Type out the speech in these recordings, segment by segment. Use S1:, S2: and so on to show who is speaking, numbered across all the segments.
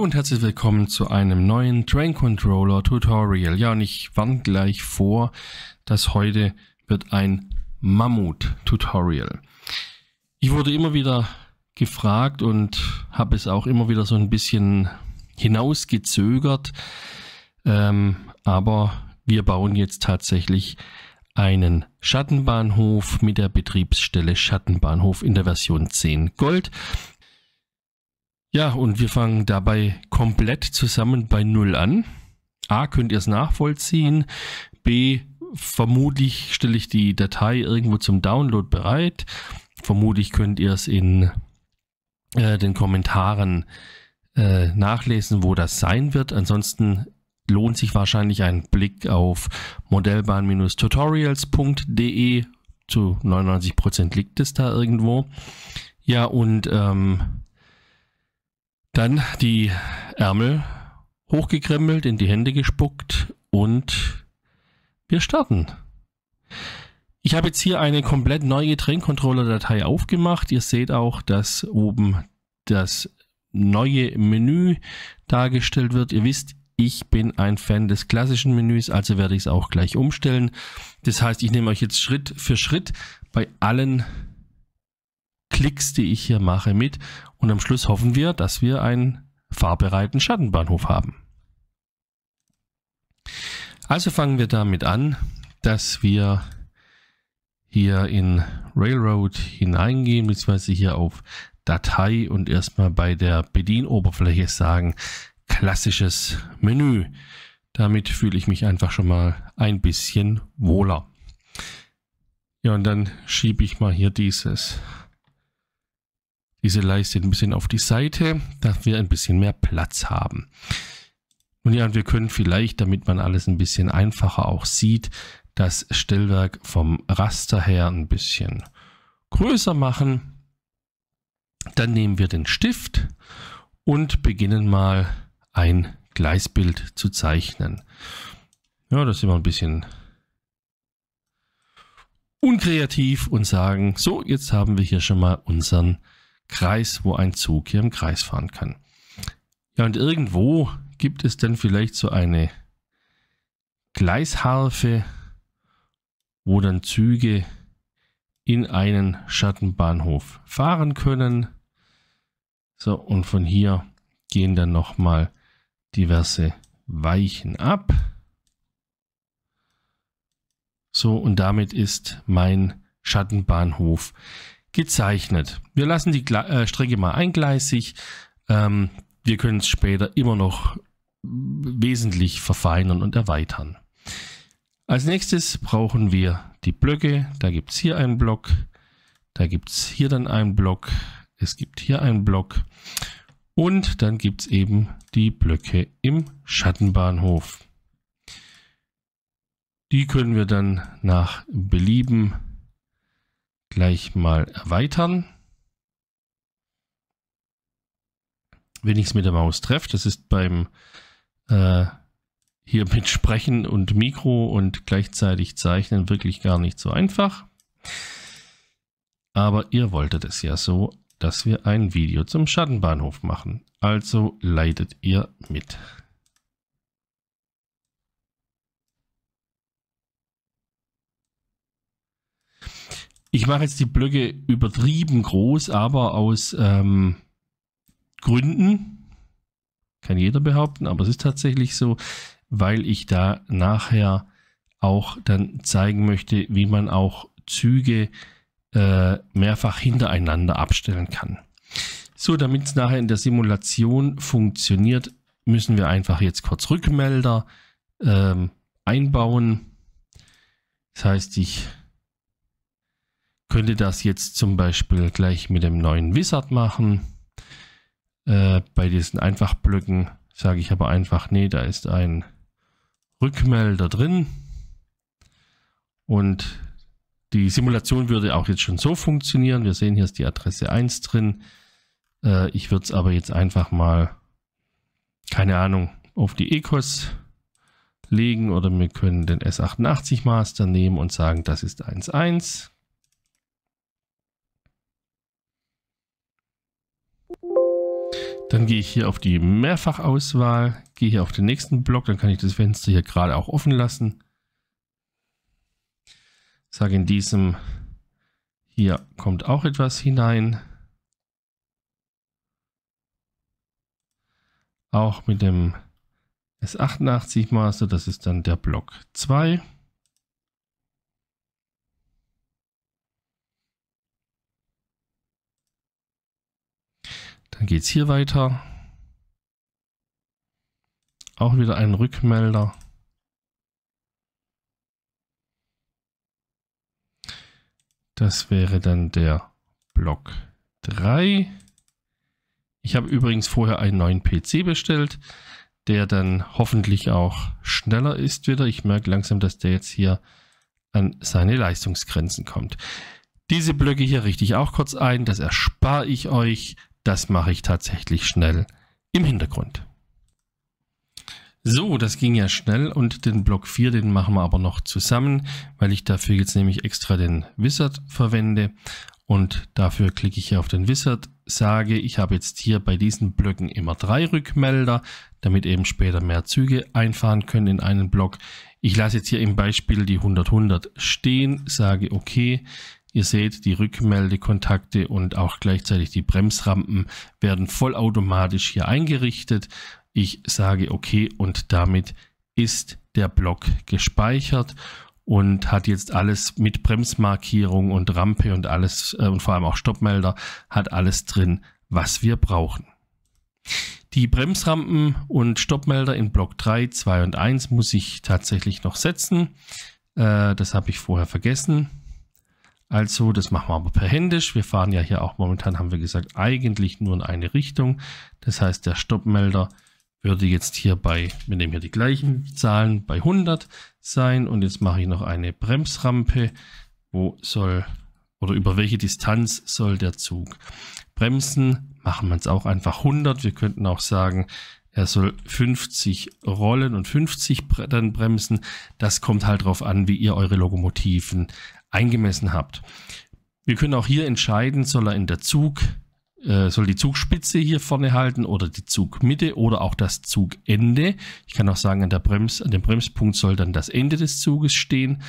S1: Hallo und herzlich willkommen zu einem neuen Train Controller Tutorial. Ja, und ich warne gleich vor, dass heute wird ein Mammut-Tutorial. Ich wurde immer wieder gefragt und habe es auch immer wieder so ein bisschen hinausgezögert. Ähm, aber wir bauen jetzt tatsächlich einen Schattenbahnhof mit der Betriebsstelle Schattenbahnhof in der Version 10 Gold. Ja, und wir fangen dabei komplett zusammen bei Null an. A, könnt ihr es nachvollziehen. B, vermutlich stelle ich die Datei irgendwo zum Download bereit. Vermutlich könnt ihr es in äh, den Kommentaren äh, nachlesen, wo das sein wird. Ansonsten lohnt sich wahrscheinlich ein Blick auf modellbahn-tutorials.de. Zu 99% liegt es da irgendwo. Ja, und ähm, dann die Ärmel hochgekrempelt, in die Hände gespuckt und wir starten. Ich habe jetzt hier eine komplett neue trendcontroller datei aufgemacht. Ihr seht auch, dass oben das neue Menü dargestellt wird. Ihr wisst, ich bin ein Fan des klassischen Menüs, also werde ich es auch gleich umstellen. Das heißt, ich nehme euch jetzt Schritt für Schritt bei allen Klicks, die ich hier mache, mit und am Schluss hoffen wir, dass wir einen fahrbereiten Schattenbahnhof haben. Also fangen wir damit an, dass wir hier in Railroad hineingehen, beziehungsweise hier auf Datei und erstmal bei der Bedienoberfläche sagen, klassisches Menü. Damit fühle ich mich einfach schon mal ein bisschen wohler. Ja, und dann schiebe ich mal hier dieses diese Leiste ein bisschen auf die Seite, dass wir ein bisschen mehr Platz haben. Nun ja, wir können vielleicht, damit man alles ein bisschen einfacher auch sieht, das Stellwerk vom Raster her ein bisschen größer machen. Dann nehmen wir den Stift und beginnen mal ein Gleisbild zu zeichnen. Ja, das sind wir ein bisschen unkreativ und sagen, so, jetzt haben wir hier schon mal unseren Kreis, wo ein Zug hier im Kreis fahren kann. Ja, und irgendwo gibt es dann vielleicht so eine Gleisharfe, wo dann Züge in einen Schattenbahnhof fahren können. So, und von hier gehen dann nochmal diverse Weichen ab. So, und damit ist mein Schattenbahnhof gezeichnet. Wir lassen die Gle äh, Strecke mal eingleisig. Ähm, wir können es später immer noch wesentlich verfeinern und erweitern. Als nächstes brauchen wir die Blöcke. Da gibt es hier einen Block, da gibt es hier dann einen Block, es gibt hier einen Block und dann gibt es eben die Blöcke im Schattenbahnhof. Die können wir dann nach Belieben gleich mal erweitern. Wenn ich es mit der Maus treffe, das ist beim äh, hier mit Sprechen und Mikro und gleichzeitig Zeichnen wirklich gar nicht so einfach. Aber ihr wolltet es ja so, dass wir ein Video zum Schattenbahnhof machen. Also leidet ihr mit. ich mache jetzt die Blöcke übertrieben groß, aber aus ähm, Gründen, kann jeder behaupten, aber es ist tatsächlich so, weil ich da nachher auch dann zeigen möchte, wie man auch Züge äh, mehrfach hintereinander abstellen kann. So, damit es nachher in der Simulation funktioniert, müssen wir einfach jetzt kurz Rückmelder ähm, einbauen. Das heißt, ich könnte das jetzt zum Beispiel gleich mit dem neuen Wizard machen. Äh, bei diesen Einfachblöcken sage ich aber einfach, nee, da ist ein Rückmelder drin. Und die Simulation würde auch jetzt schon so funktionieren. Wir sehen, hier ist die Adresse 1 drin. Äh, ich würde es aber jetzt einfach mal, keine Ahnung, auf die ECOS legen oder wir können den S88 Master nehmen und sagen, das ist 1.1. Dann gehe ich hier auf die Mehrfachauswahl, gehe hier auf den nächsten Block, dann kann ich das Fenster hier gerade auch offen lassen. Sage in diesem, hier kommt auch etwas hinein. Auch mit dem S88 Master, das ist dann der Block 2. Dann geht es hier weiter. Auch wieder ein Rückmelder. Das wäre dann der Block 3. Ich habe übrigens vorher einen neuen PC bestellt, der dann hoffentlich auch schneller ist wieder. Ich merke langsam, dass der jetzt hier an seine Leistungsgrenzen kommt. Diese Blöcke hier richte ich auch kurz ein. Das erspare ich euch. Das mache ich tatsächlich schnell im Hintergrund. So, das ging ja schnell und den Block 4, den machen wir aber noch zusammen, weil ich dafür jetzt nämlich extra den Wizard verwende und dafür klicke ich hier auf den Wizard, sage, ich habe jetzt hier bei diesen Blöcken immer drei Rückmelder, damit eben später mehr Züge einfahren können in einen Block. Ich lasse jetzt hier im Beispiel die 100-100 stehen, sage okay, Ihr seht, die Rückmeldekontakte und auch gleichzeitig die Bremsrampen werden vollautomatisch hier eingerichtet. Ich sage okay und damit ist der Block gespeichert und hat jetzt alles mit Bremsmarkierung und Rampe und alles äh, und vor allem auch Stoppmelder hat alles drin, was wir brauchen. Die Bremsrampen und Stoppmelder in Block 3, 2 und 1 muss ich tatsächlich noch setzen. Äh, das habe ich vorher vergessen. Also, das machen wir aber per Händisch. Wir fahren ja hier auch momentan, haben wir gesagt, eigentlich nur in eine Richtung. Das heißt, der Stoppmelder würde jetzt hier bei, wir nehmen hier die gleichen Zahlen, bei 100 sein. Und jetzt mache ich noch eine Bremsrampe. Wo soll, oder über welche Distanz soll der Zug bremsen? Machen wir es auch einfach 100. Wir könnten auch sagen, er soll 50 rollen und 50 dann bremsen. Das kommt halt drauf an, wie ihr eure Lokomotiven eingemessen habt. Wir können auch hier entscheiden, soll er in der Zug, äh, soll die Zugspitze hier vorne halten oder die Zugmitte oder auch das Zugende. Ich kann auch sagen, an, der Brems, an dem Bremspunkt soll dann das Ende des Zuges stehen.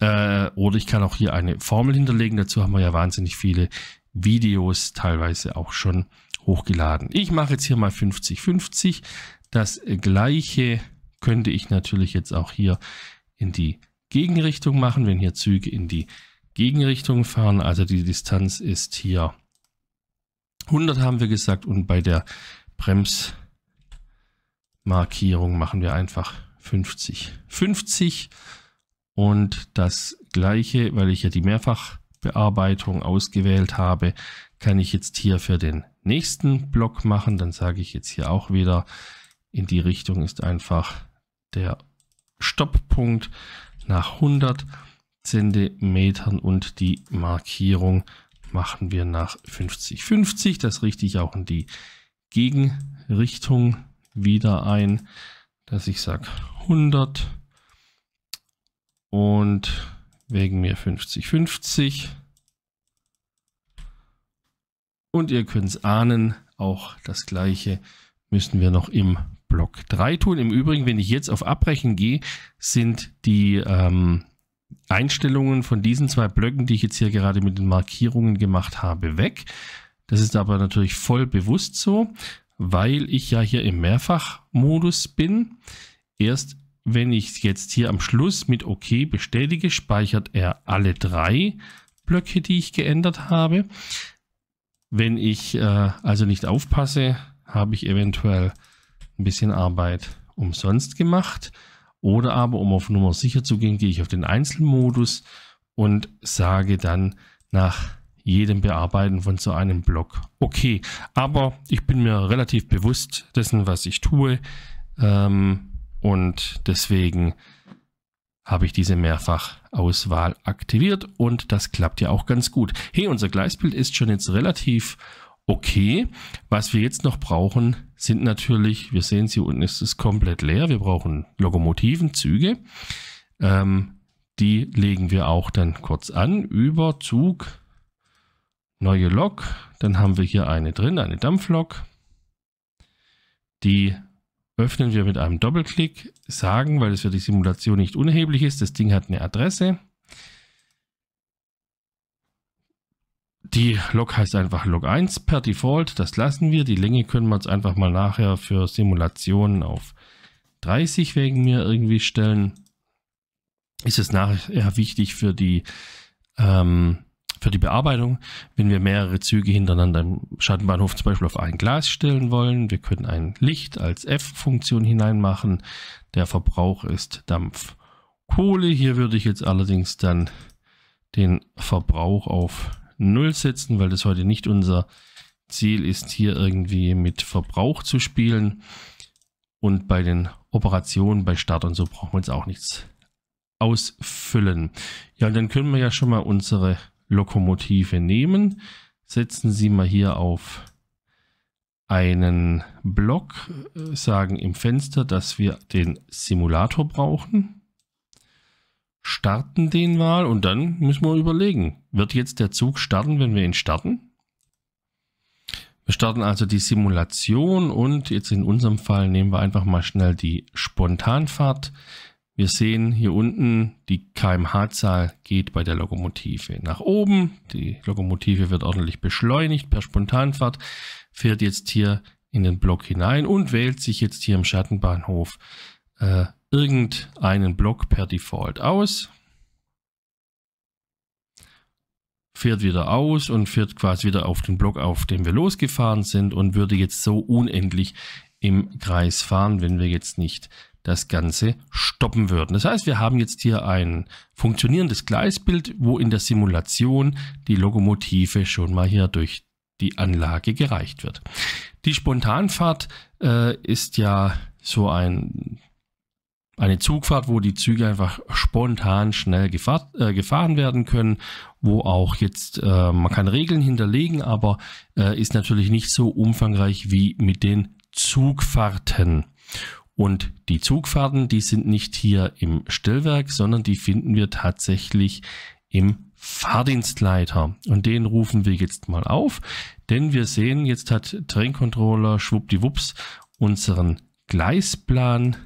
S1: Äh, oder ich kann auch hier eine Formel hinterlegen. Dazu haben wir ja wahnsinnig viele Videos teilweise auch schon hochgeladen. Ich mache jetzt hier mal 50-50. Das gleiche könnte ich natürlich jetzt auch hier in die Gegenrichtung machen, wenn hier Züge in die Gegenrichtung fahren. Also die Distanz ist hier 100 haben wir gesagt und bei der Bremsmarkierung machen wir einfach 50. 50 und das gleiche, weil ich ja die Mehrfachbearbeitung ausgewählt habe, kann ich jetzt hier für den nächsten Block machen. Dann sage ich jetzt hier auch wieder, in die Richtung ist einfach der Stopppunkt nach 100 Zentimetern und die Markierung machen wir nach 50, 50. Das richte ich auch in die Gegenrichtung wieder ein, dass ich sage 100 und wägen mir 50, 50. Und ihr könnt es ahnen, auch das gleiche müssen wir noch im Block 3 tun. Im Übrigen, wenn ich jetzt auf Abbrechen gehe, sind die ähm, Einstellungen von diesen zwei Blöcken, die ich jetzt hier gerade mit den Markierungen gemacht habe, weg. Das ist aber natürlich voll bewusst so, weil ich ja hier im Mehrfachmodus bin. Erst wenn ich jetzt hier am Schluss mit OK bestätige, speichert er alle drei Blöcke, die ich geändert habe. Wenn ich äh, also nicht aufpasse, habe ich eventuell ein bisschen Arbeit umsonst gemacht. Oder aber, um auf Nummer sicher zu gehen, gehe ich auf den Einzelmodus und sage dann nach jedem Bearbeiten von so einem Block. Okay, aber ich bin mir relativ bewusst dessen, was ich tue. Ähm, und deswegen habe ich diese Mehrfachauswahl aktiviert und das klappt ja auch ganz gut. Hey, unser Gleisbild ist schon jetzt relativ Okay, was wir jetzt noch brauchen, sind natürlich, wir sehen es hier unten, es ist komplett leer. Wir brauchen Lokomotiven, Züge. Ähm, die legen wir auch dann kurz an über Zug, neue Lok. Dann haben wir hier eine drin, eine Dampflok. Die öffnen wir mit einem Doppelklick, sagen, weil es für die Simulation nicht unerheblich ist, das Ding hat eine Adresse. Die Log heißt einfach Log 1 per Default, das lassen wir. Die Länge können wir uns einfach mal nachher für Simulationen auf 30 wegen mir irgendwie stellen. Ist es nachher wichtig für die, ähm, für die Bearbeitung, wenn wir mehrere Züge hintereinander im Schattenbahnhof zum Beispiel auf ein Glas stellen wollen. Wir können ein Licht als F-Funktion hineinmachen. Der Verbrauch ist Dampfkohle. Hier würde ich jetzt allerdings dann den Verbrauch auf 0 setzen, weil das heute nicht unser Ziel ist, hier irgendwie mit Verbrauch zu spielen. Und bei den Operationen, bei Start und so brauchen wir jetzt auch nichts ausfüllen. Ja, und dann können wir ja schon mal unsere Lokomotive nehmen. Setzen sie mal hier auf einen Block, äh, sagen im Fenster, dass wir den Simulator brauchen starten den mal und dann müssen wir überlegen, wird jetzt der Zug starten, wenn wir ihn starten? Wir starten also die Simulation und jetzt in unserem Fall nehmen wir einfach mal schnell die Spontanfahrt. Wir sehen hier unten, die kmh-Zahl geht bei der Lokomotive nach oben. Die Lokomotive wird ordentlich beschleunigt per Spontanfahrt, fährt jetzt hier in den Block hinein und wählt sich jetzt hier im Schattenbahnhof äh, irgendeinen Block per Default aus, fährt wieder aus und fährt quasi wieder auf den Block, auf dem wir losgefahren sind und würde jetzt so unendlich im Kreis fahren, wenn wir jetzt nicht das Ganze stoppen würden. Das heißt, wir haben jetzt hier ein funktionierendes Gleisbild, wo in der Simulation die Lokomotive schon mal hier durch die Anlage gereicht wird. Die Spontanfahrt äh, ist ja so ein eine Zugfahrt, wo die Züge einfach spontan schnell gefahr, äh, gefahren werden können, wo auch jetzt, äh, man kann Regeln hinterlegen, aber äh, ist natürlich nicht so umfangreich wie mit den Zugfahrten. Und die Zugfahrten, die sind nicht hier im Stellwerk, sondern die finden wir tatsächlich im Fahrdienstleiter. Und den rufen wir jetzt mal auf, denn wir sehen, jetzt hat Traincontroller schwuppdiwupps unseren Gleisplan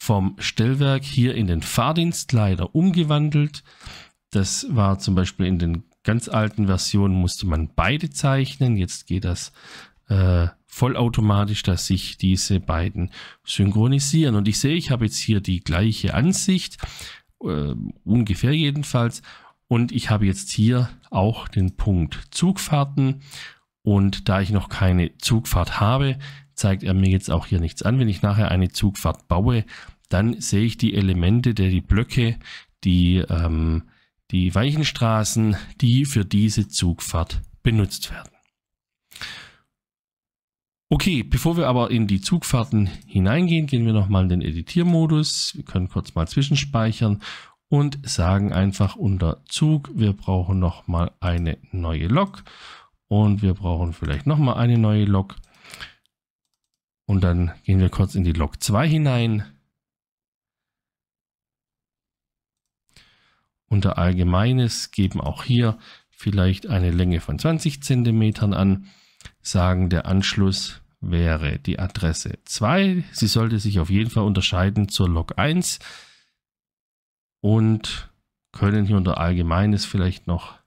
S1: vom Stellwerk hier in den Fahrdienst leider umgewandelt. Das war zum Beispiel in den ganz alten Versionen musste man beide zeichnen. Jetzt geht das äh, vollautomatisch, dass sich diese beiden synchronisieren. Und ich sehe, ich habe jetzt hier die gleiche Ansicht, äh, ungefähr jedenfalls. Und ich habe jetzt hier auch den Punkt Zugfahrten. Und da ich noch keine Zugfahrt habe, zeigt er mir jetzt auch hier nichts an. Wenn ich nachher eine Zugfahrt baue, dann sehe ich die Elemente, der die Blöcke, die, ähm, die Weichenstraßen, die für diese Zugfahrt benutzt werden. Okay, bevor wir aber in die Zugfahrten hineingehen, gehen wir nochmal in den Editiermodus. Wir können kurz mal zwischenspeichern und sagen einfach unter Zug, wir brauchen nochmal eine neue Lok und wir brauchen vielleicht nochmal eine neue Lok. Und dann gehen wir kurz in die Log 2 hinein. Unter Allgemeines geben auch hier vielleicht eine Länge von 20 cm an, sagen der Anschluss wäre die Adresse 2. Sie sollte sich auf jeden Fall unterscheiden zur Log 1 und können hier unter Allgemeines vielleicht noch,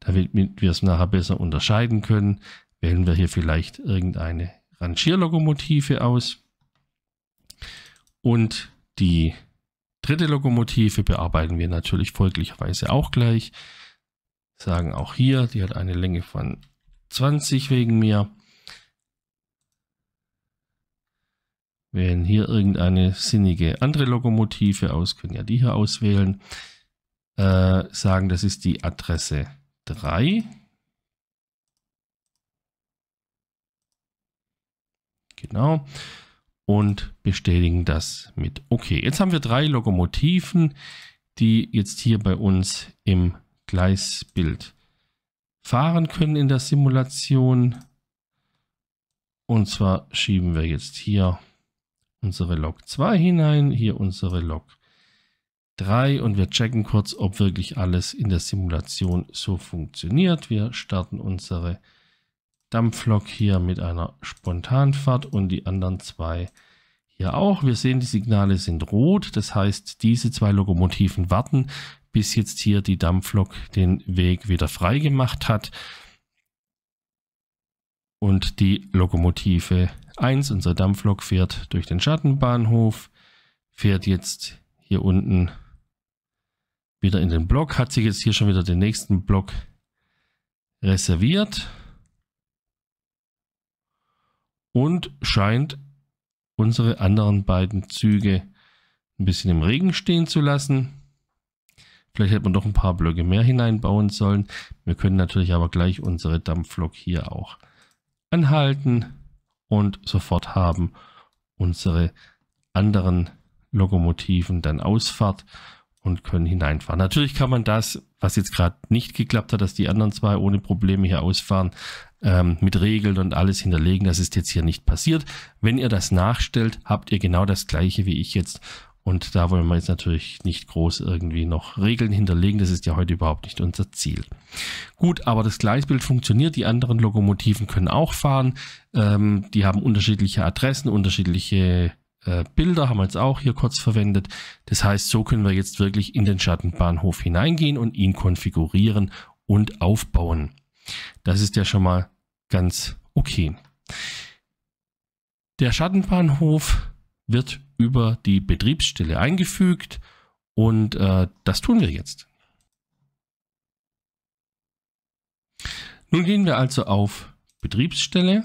S1: damit wir es nachher besser unterscheiden können, wählen wir hier vielleicht irgendeine Rangierlokomotive aus. Und die dritte Lokomotive bearbeiten wir natürlich folglicherweise auch gleich. Sagen auch hier, die hat eine Länge von 20 wegen mir. Wählen hier irgendeine sinnige andere Lokomotive aus, können ja die hier auswählen. Äh, sagen, das ist die Adresse 3. Genau. Und bestätigen das mit OK. Jetzt haben wir drei Lokomotiven, die jetzt hier bei uns im Gleisbild fahren können in der Simulation. Und zwar schieben wir jetzt hier unsere Lok 2 hinein, hier unsere Lok 3 und wir checken kurz, ob wirklich alles in der Simulation so funktioniert. Wir starten unsere Lok. Dampflok hier mit einer Spontanfahrt und die anderen zwei hier auch. Wir sehen, die Signale sind rot. Das heißt, diese zwei Lokomotiven warten, bis jetzt hier die Dampflok den Weg wieder frei gemacht hat. Und die Lokomotive 1, unser Dampflok, fährt durch den Schattenbahnhof, fährt jetzt hier unten wieder in den Block, hat sich jetzt hier schon wieder den nächsten Block reserviert und scheint unsere anderen beiden Züge ein bisschen im Regen stehen zu lassen. Vielleicht hätte man doch ein paar Blöcke mehr hineinbauen sollen. Wir können natürlich aber gleich unsere Dampflok hier auch anhalten und sofort haben unsere anderen Lokomotiven dann Ausfahrt und können hineinfahren. Natürlich kann man das, was jetzt gerade nicht geklappt hat, dass die anderen zwei ohne Probleme hier ausfahren, ähm, mit Regeln und alles hinterlegen. Das ist jetzt hier nicht passiert. Wenn ihr das nachstellt, habt ihr genau das gleiche wie ich jetzt. Und da wollen wir jetzt natürlich nicht groß irgendwie noch Regeln hinterlegen. Das ist ja heute überhaupt nicht unser Ziel. Gut, aber das Gleisbild funktioniert. Die anderen Lokomotiven können auch fahren. Ähm, die haben unterschiedliche Adressen, unterschiedliche äh, Bilder haben wir jetzt auch hier kurz verwendet. Das heißt, so können wir jetzt wirklich in den Schattenbahnhof hineingehen und ihn konfigurieren und aufbauen. Das ist ja schon mal ganz okay. Der Schattenbahnhof wird über die Betriebsstelle eingefügt und äh, das tun wir jetzt. Nun gehen wir also auf Betriebsstelle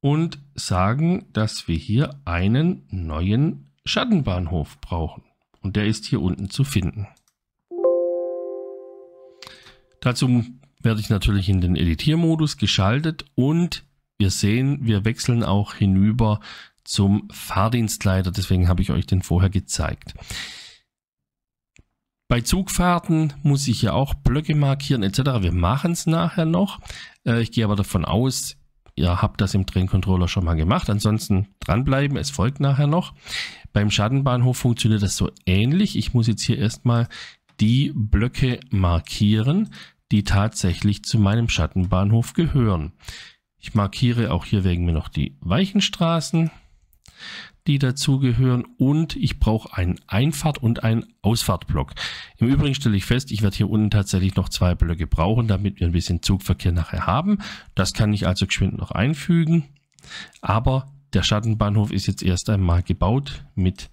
S1: und sagen, dass wir hier einen neuen Schattenbahnhof brauchen. Und der ist hier unten zu finden. Dazu werde ich natürlich in den Editiermodus geschaltet und wir sehen, wir wechseln auch hinüber zum Fahrdienstleiter. Deswegen habe ich euch den vorher gezeigt. Bei Zugfahrten muss ich ja auch Blöcke markieren etc. Wir machen es nachher noch. Äh, ich gehe aber davon aus, ihr habt das im train schon mal gemacht. Ansonsten dranbleiben, es folgt nachher noch. Beim Schattenbahnhof funktioniert das so ähnlich. Ich muss jetzt hier erstmal die Blöcke markieren, die tatsächlich zu meinem Schattenbahnhof gehören. Ich markiere auch hier wegen mir noch die Weichenstraßen, Straßen, die dazugehören und ich brauche einen Einfahrt- und einen Ausfahrtblock. Im Übrigen stelle ich fest, ich werde hier unten tatsächlich noch zwei Blöcke brauchen, damit wir ein bisschen Zugverkehr nachher haben. Das kann ich also geschwind noch einfügen. Aber der Schattenbahnhof ist jetzt erst einmal gebaut mit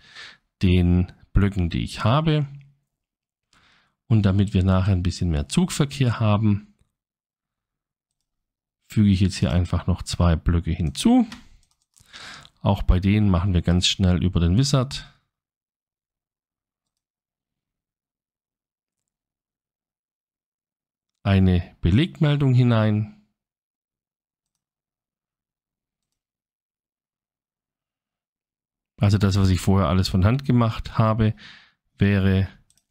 S1: den Blöcken, die ich habe. Und damit wir nachher ein bisschen mehr Zugverkehr haben, füge ich jetzt hier einfach noch zwei Blöcke hinzu. Auch bei denen machen wir ganz schnell über den Wizard. Eine Belegmeldung hinein. Also das, was ich vorher alles von Hand gemacht habe, wäre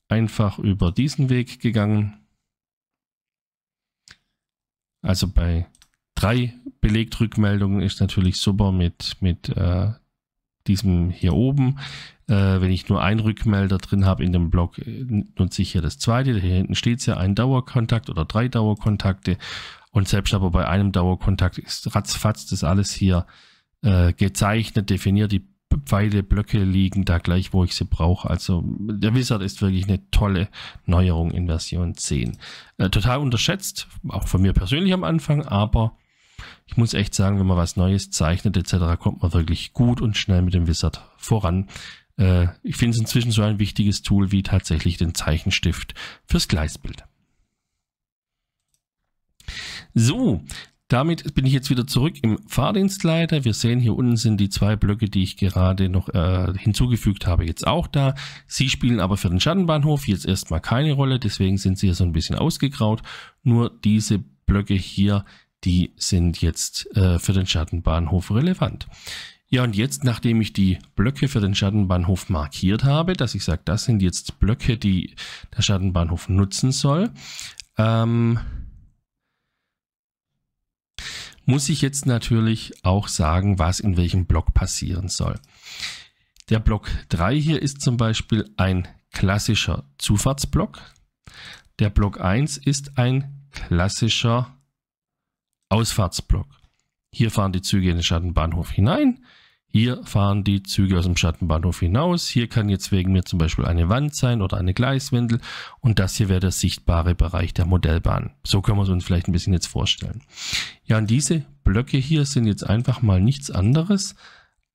S1: einfach über diesen Weg gegangen. Also bei drei Belegdrückmeldungen ist natürlich super mit, mit äh, diesem hier oben. Äh, wenn ich nur einen Rückmelder drin habe in dem Blog, äh, nutze ich hier das zweite. Hier hinten steht es ja, ein Dauerkontakt oder drei Dauerkontakte. Und selbst aber bei einem Dauerkontakt ist ratzfatz das alles hier äh, gezeichnet, definiert. Die Pfeile, Blöcke liegen da gleich, wo ich sie brauche. Also der Wizard ist wirklich eine tolle Neuerung in Version 10. Äh, total unterschätzt, auch von mir persönlich am Anfang, aber ich muss echt sagen, wenn man was Neues zeichnet etc., kommt man wirklich gut und schnell mit dem Wizard voran. Äh, ich finde es inzwischen so ein wichtiges Tool wie tatsächlich den Zeichenstift fürs Gleisbild. So, damit bin ich jetzt wieder zurück im Fahrdienstleiter. Wir sehen hier unten sind die zwei Blöcke, die ich gerade noch äh, hinzugefügt habe, jetzt auch da. Sie spielen aber für den Schattenbahnhof jetzt erstmal keine Rolle, deswegen sind sie hier so ein bisschen ausgegraut. Nur diese Blöcke hier, die sind jetzt äh, für den Schattenbahnhof relevant. Ja, und jetzt, nachdem ich die Blöcke für den Schattenbahnhof markiert habe, dass ich sage, das sind jetzt Blöcke, die der Schattenbahnhof nutzen soll, ähm, muss ich jetzt natürlich auch sagen, was in welchem Block passieren soll. Der Block 3 hier ist zum Beispiel ein klassischer Zufahrtsblock. Der Block 1 ist ein klassischer Ausfahrtsblock. Hier fahren die Züge in den Schattenbahnhof hinein. Hier fahren die Züge aus dem Schattenbahnhof hinaus. Hier kann jetzt wegen mir zum Beispiel eine Wand sein oder eine Gleiswindel. Und das hier wäre der sichtbare Bereich der Modellbahn. So können wir es uns vielleicht ein bisschen jetzt vorstellen. Ja, und diese Blöcke hier sind jetzt einfach mal nichts anderes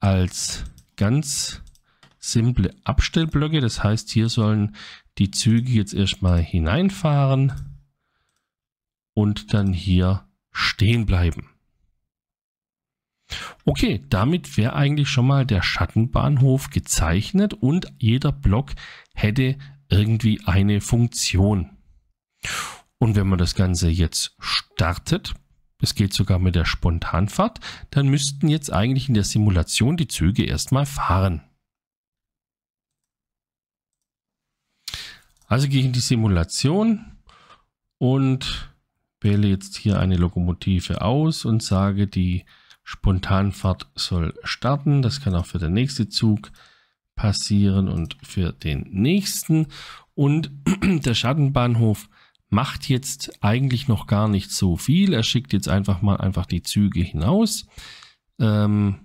S1: als ganz simple Abstellblöcke. Das heißt, hier sollen die Züge jetzt erstmal hineinfahren und dann hier stehen bleiben. Okay, damit wäre eigentlich schon mal der Schattenbahnhof gezeichnet und jeder Block hätte irgendwie eine Funktion. Und wenn man das Ganze jetzt startet, es geht sogar mit der Spontanfahrt, dann müssten jetzt eigentlich in der Simulation die Züge erstmal fahren. Also gehe ich in die Simulation und wähle jetzt hier eine Lokomotive aus und sage die Spontanfahrt soll starten. Das kann auch für den nächsten Zug passieren und für den nächsten. Und der Schattenbahnhof macht jetzt eigentlich noch gar nicht so viel. Er schickt jetzt einfach mal einfach die Züge hinaus. Ähm,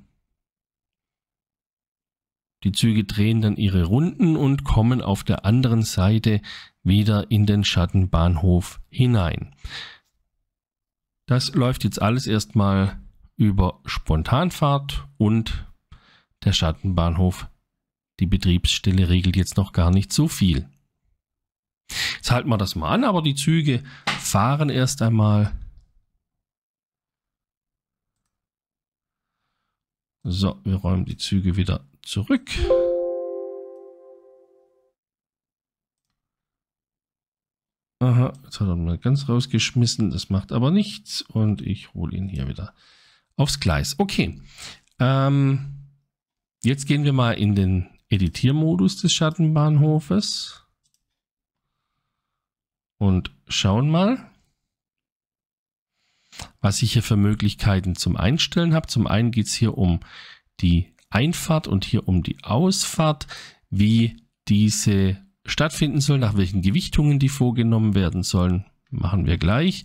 S1: die Züge drehen dann ihre Runden und kommen auf der anderen Seite wieder in den Schattenbahnhof hinein. Das läuft jetzt alles erstmal über Spontanfahrt und der Schattenbahnhof. Die Betriebsstelle regelt jetzt noch gar nicht so viel. Jetzt halten wir das mal an, aber die Züge fahren erst einmal. So, wir räumen die Züge wieder zurück. Aha, jetzt hat er mal ganz rausgeschmissen, das macht aber nichts und ich hole ihn hier wieder aufs Gleis. Okay. Ähm, jetzt gehen wir mal in den Editiermodus des Schattenbahnhofes. Und schauen mal, was ich hier für Möglichkeiten zum Einstellen habe. Zum einen geht es hier um die Einfahrt und hier um die Ausfahrt, wie diese stattfinden soll, nach welchen Gewichtungen die vorgenommen werden sollen. Machen wir gleich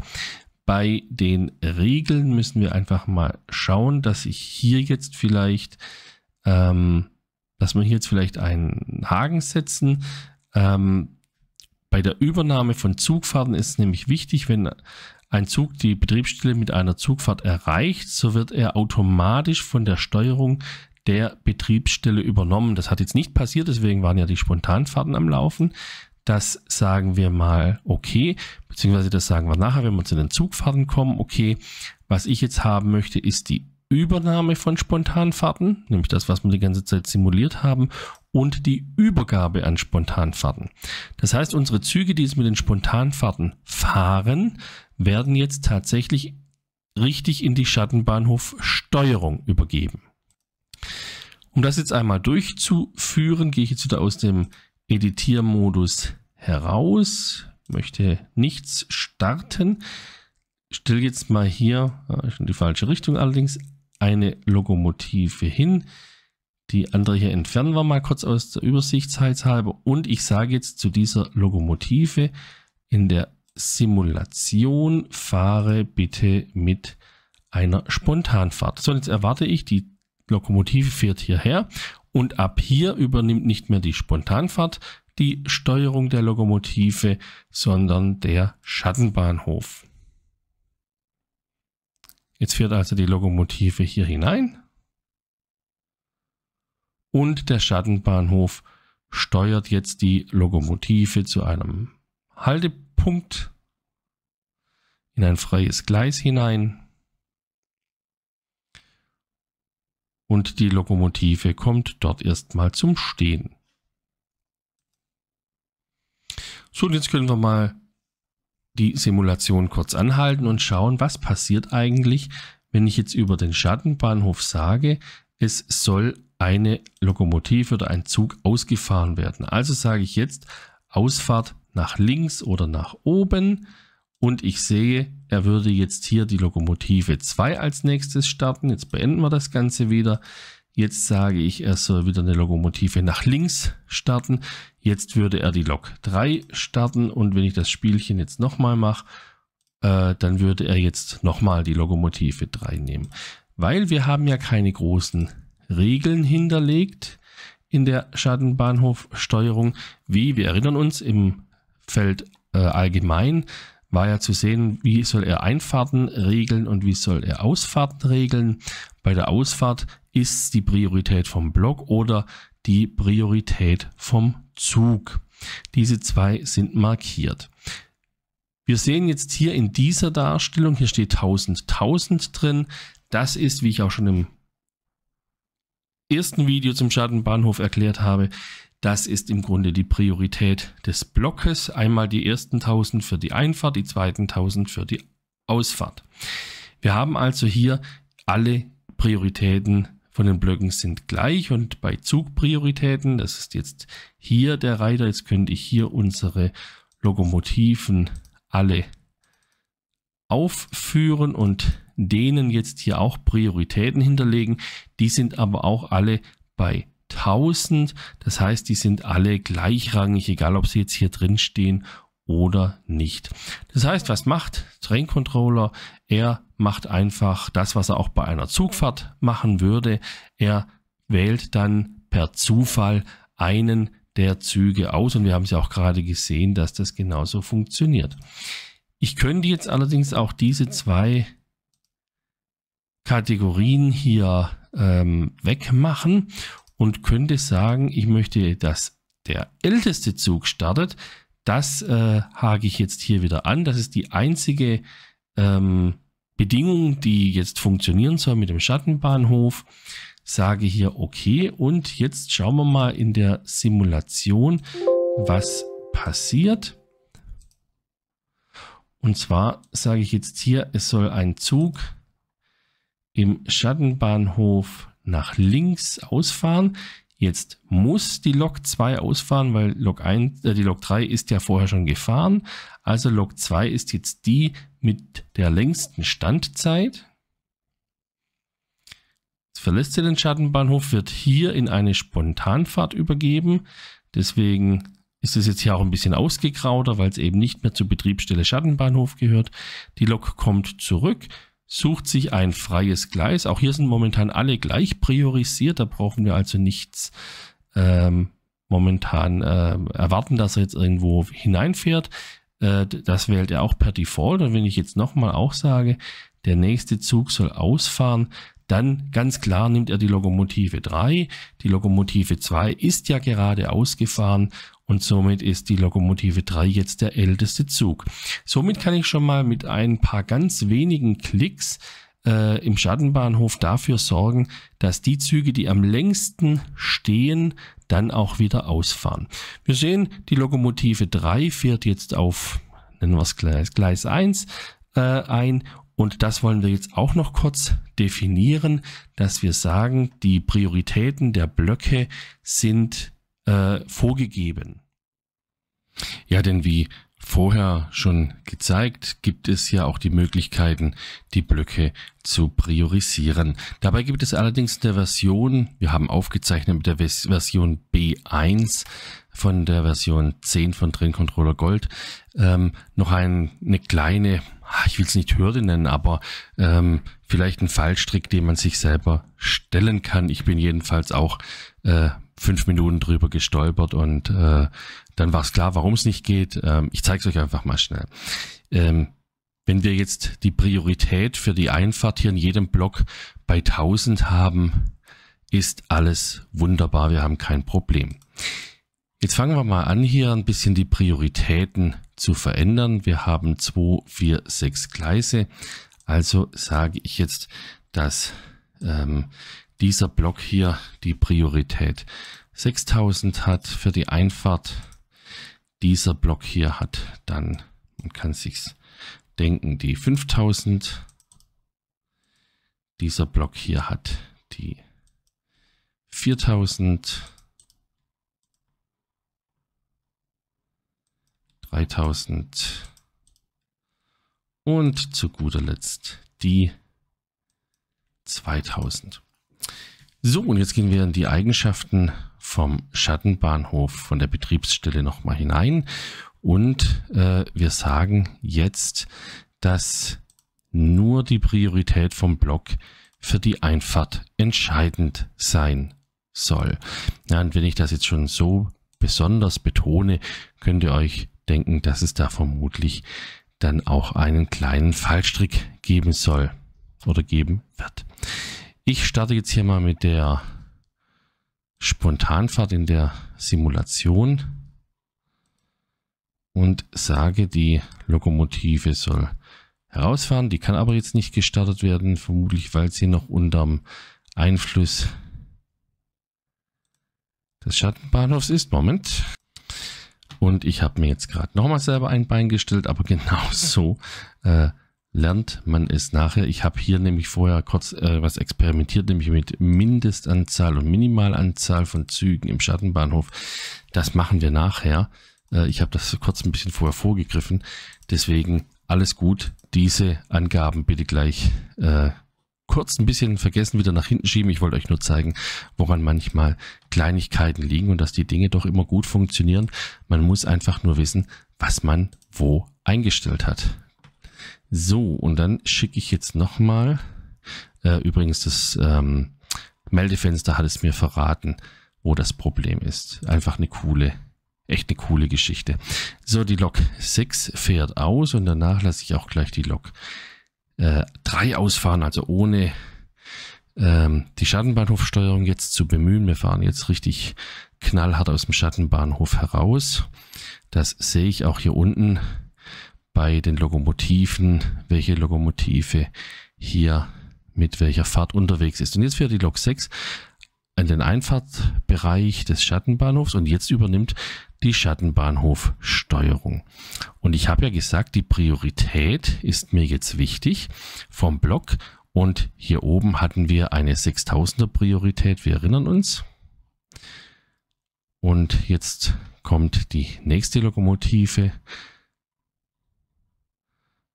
S1: bei den Regeln müssen wir einfach mal schauen, dass ich hier jetzt vielleicht, ähm, dass wir hier jetzt vielleicht einen Haken setzen. Ähm, bei der Übernahme von Zugfahrten ist nämlich wichtig, wenn ein Zug die Betriebsstelle mit einer Zugfahrt erreicht, so wird er automatisch von der Steuerung der Betriebsstelle übernommen. Das hat jetzt nicht passiert, deswegen waren ja die Spontanfahrten am Laufen. Das sagen wir mal okay, beziehungsweise das sagen wir nachher, wenn wir zu den Zugfahrten kommen, okay. Was ich jetzt haben möchte, ist die Übernahme von Spontanfahrten, nämlich das, was wir die ganze Zeit simuliert haben, und die Übergabe an Spontanfahrten. Das heißt, unsere Züge, die jetzt mit den Spontanfahrten fahren, werden jetzt tatsächlich richtig in die Schattenbahnhofsteuerung übergeben. Um das jetzt einmal durchzuführen, gehe ich jetzt wieder aus dem Editiermodus heraus, möchte nichts starten. Stell jetzt mal hier, in die falsche Richtung allerdings, eine Lokomotive hin. Die andere hier entfernen wir mal kurz aus der Übersichtshalber. Und ich sage jetzt zu dieser Lokomotive in der Simulation fahre bitte mit einer Spontanfahrt. So, jetzt erwarte ich, die Lokomotive fährt hierher und ab hier übernimmt nicht mehr die Spontanfahrt, die Steuerung der Lokomotive, sondern der Schattenbahnhof. Jetzt fährt also die Lokomotive hier hinein und der Schattenbahnhof steuert jetzt die Lokomotive zu einem Haltepunkt in ein freies Gleis hinein. Und die Lokomotive kommt dort erstmal zum Stehen. So, und jetzt können wir mal die Simulation kurz anhalten und schauen, was passiert eigentlich, wenn ich jetzt über den Schattenbahnhof sage, es soll eine Lokomotive oder ein Zug ausgefahren werden. Also sage ich jetzt Ausfahrt nach links oder nach oben und ich sehe, er würde jetzt hier die Lokomotive 2 als nächstes starten. Jetzt beenden wir das Ganze wieder. Jetzt sage ich, er soll wieder eine Lokomotive nach links starten. Jetzt würde er die Lok 3 starten und wenn ich das Spielchen jetzt nochmal mache, äh, dann würde er jetzt nochmal die Lokomotive 3 nehmen. Weil wir haben ja keine großen Regeln hinterlegt in der Schattenbahnhofsteuerung. Wie, wir erinnern uns, im Feld äh, allgemein war ja zu sehen, wie soll er Einfahrten regeln und wie soll er Ausfahrten regeln. Bei der Ausfahrt ist die Priorität vom Block oder die Priorität vom Zug. Diese zwei sind markiert. Wir sehen jetzt hier in dieser Darstellung, hier steht 1000, 1000 drin. Das ist, wie ich auch schon im ersten Video zum Schattenbahnhof erklärt habe, das ist im Grunde die Priorität des Blockes. Einmal die ersten 1000 für die Einfahrt, die zweiten 1000 für die Ausfahrt. Wir haben also hier alle Prioritäten von den Blöcken sind gleich und bei Zugprioritäten, das ist jetzt hier der Reiter, jetzt könnte ich hier unsere Lokomotiven alle aufführen und denen jetzt hier auch Prioritäten hinterlegen. Die sind aber auch alle bei 1000, das heißt, die sind alle gleichrangig, egal ob sie jetzt hier drin stehen oder nicht. Das heißt, was macht Train Controller? Er macht einfach das, was er auch bei einer Zugfahrt machen würde. Er wählt dann per Zufall einen der Züge aus und wir haben es ja auch gerade gesehen, dass das genauso funktioniert. Ich könnte jetzt allerdings auch diese zwei Kategorien hier ähm, wegmachen und könnte sagen, ich möchte, dass der älteste Zug startet. Das äh, hake ich jetzt hier wieder an. Das ist die einzige ähm, Bedingungen, die jetzt funktionieren soll mit dem Schattenbahnhof, sage hier okay und jetzt schauen wir mal in der Simulation, was passiert. Und zwar sage ich jetzt hier, es soll ein Zug im Schattenbahnhof nach links ausfahren. Jetzt muss die Lok 2 ausfahren, weil Lok 1, äh, die Lok 3 ist ja vorher schon gefahren. Also Lok 2 ist jetzt die mit der längsten Standzeit. Jetzt verlässt sie den Schattenbahnhof, wird hier in eine Spontanfahrt übergeben. Deswegen ist es jetzt hier auch ein bisschen ausgegrauter, weil es eben nicht mehr zur Betriebsstelle Schattenbahnhof gehört. Die Lok kommt zurück, sucht sich ein freies Gleis. Auch hier sind momentan alle gleich priorisiert, da brauchen wir also nichts ähm, momentan äh, erwarten, dass er jetzt irgendwo hineinfährt. Äh, das wählt er auch per Default. Und wenn ich jetzt nochmal auch sage, der nächste Zug soll ausfahren, dann ganz klar nimmt er die Lokomotive 3. Die Lokomotive 2 ist ja gerade ausgefahren und somit ist die Lokomotive 3 jetzt der älteste Zug. Somit kann ich schon mal mit ein paar ganz wenigen Klicks äh, im Schattenbahnhof dafür sorgen, dass die Züge, die am längsten stehen, dann auch wieder ausfahren. Wir sehen, die Lokomotive 3 fährt jetzt auf, nennen wir es Gleis, Gleis 1 äh, ein und das wollen wir jetzt auch noch kurz definieren, dass wir sagen, die Prioritäten der Blöcke sind äh, vorgegeben. Ja, denn wie vorher schon gezeigt, gibt es ja auch die Möglichkeiten, die Blöcke zu priorisieren. Dabei gibt es allerdings der Version, wir haben aufgezeichnet mit der Version B1 von der Version 10 von Train Controller Gold, ähm, noch ein, eine kleine, ah, ich will es nicht Hürde nennen, aber ähm, vielleicht ein Fallstrick, den man sich selber stellen kann. Ich bin jedenfalls auch äh, fünf Minuten drüber gestolpert und äh, dann war es klar, warum es nicht geht. Ähm, ich zeige es euch einfach mal schnell. Ähm, wenn wir jetzt die Priorität für die Einfahrt hier in jedem Block bei 1000 haben, ist alles wunderbar, wir haben kein Problem. Jetzt fangen wir mal an, hier ein bisschen die Prioritäten zu verändern. Wir haben 2, 4, 6 Gleise. Also sage ich jetzt, dass ähm, dieser Block hier die Priorität. 6000 hat für die Einfahrt, dieser Block hier hat dann, man kann sich's denken, die 5000. Dieser Block hier hat die 4000. 3000 und zu guter Letzt die 2000. So, und jetzt gehen wir in die Eigenschaften vom Schattenbahnhof, von der Betriebsstelle nochmal hinein. Und äh, wir sagen jetzt, dass nur die Priorität vom Block für die Einfahrt entscheidend sein soll. Ja, und wenn ich das jetzt schon so besonders betone, könnt ihr euch denken, dass es da vermutlich dann auch einen kleinen Fallstrick geben soll oder geben wird. Ich starte jetzt hier mal mit der Spontanfahrt in der Simulation und sage, die Lokomotive soll herausfahren. Die kann aber jetzt nicht gestartet werden, vermutlich weil sie noch unterm Einfluss des Schattenbahnhofs ist. Moment. Und ich habe mir jetzt gerade nochmal selber ein Bein gestellt, aber genau so äh, lernt man es nachher. Ich habe hier nämlich vorher kurz äh, was experimentiert, nämlich mit Mindestanzahl und Minimalanzahl von Zügen im Schattenbahnhof. Das machen wir nachher. Äh, ich habe das kurz ein bisschen vorher vorgegriffen. Deswegen alles gut. Diese Angaben bitte gleich äh, kurz ein bisschen vergessen, wieder nach hinten schieben. Ich wollte euch nur zeigen, woran manchmal Kleinigkeiten liegen und dass die Dinge doch immer gut funktionieren. Man muss einfach nur wissen, was man wo eingestellt hat. So, und dann schicke ich jetzt nochmal. Äh, übrigens, das ähm, Meldefenster hat es mir verraten, wo das Problem ist. Einfach eine coole, echt eine coole Geschichte. So, die Lok 6 fährt aus und danach lasse ich auch gleich die Lok äh, 3 ausfahren, also ohne ähm, die Schattenbahnhofsteuerung jetzt zu bemühen. Wir fahren jetzt richtig knallhart aus dem Schattenbahnhof heraus. Das sehe ich auch hier unten bei den Lokomotiven, welche Lokomotive hier mit welcher Fahrt unterwegs ist. Und jetzt fährt die Lok 6 in den Einfahrtbereich des Schattenbahnhofs und jetzt übernimmt die Schattenbahnhofsteuerung. Und ich habe ja gesagt, die Priorität ist mir jetzt wichtig vom Block und hier oben hatten wir eine 6000er Priorität, wir erinnern uns. Und jetzt kommt die nächste Lokomotive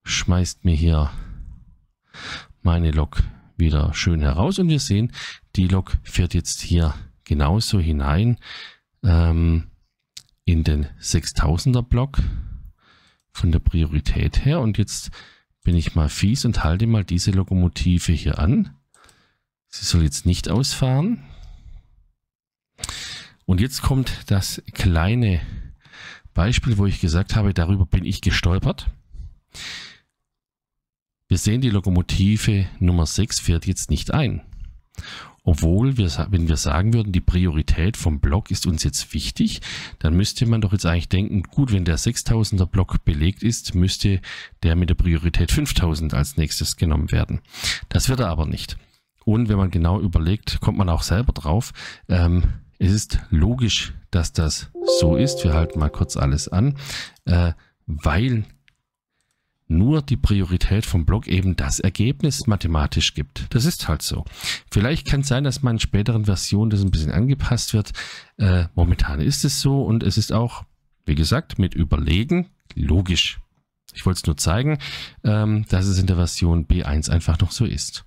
S1: schmeißt mir hier meine Lok wieder schön heraus und wir sehen, die Lok fährt jetzt hier genauso hinein ähm, in den 6000er Block von der Priorität her und jetzt bin ich mal fies und halte mal diese Lokomotive hier an. Sie soll jetzt nicht ausfahren. Und jetzt kommt das kleine Beispiel, wo ich gesagt habe, darüber bin ich gestolpert. Wir sehen, die Lokomotive Nummer 6 fährt jetzt nicht ein. Obwohl, wir, wenn wir sagen würden, die Priorität vom Block ist uns jetzt wichtig, dann müsste man doch jetzt eigentlich denken, gut, wenn der 6000er Block belegt ist, müsste der mit der Priorität 5000 als nächstes genommen werden. Das wird er aber nicht. Und wenn man genau überlegt, kommt man auch selber drauf, ähm, es ist logisch, dass das so ist. Wir halten mal kurz alles an, äh, weil nur die Priorität vom Block eben das Ergebnis mathematisch gibt. Das ist halt so. Vielleicht kann es sein, dass man in späteren Versionen das ein bisschen angepasst wird. Äh, momentan ist es so und es ist auch, wie gesagt, mit Überlegen logisch. Ich wollte es nur zeigen, ähm, dass es in der Version B1 einfach noch so ist.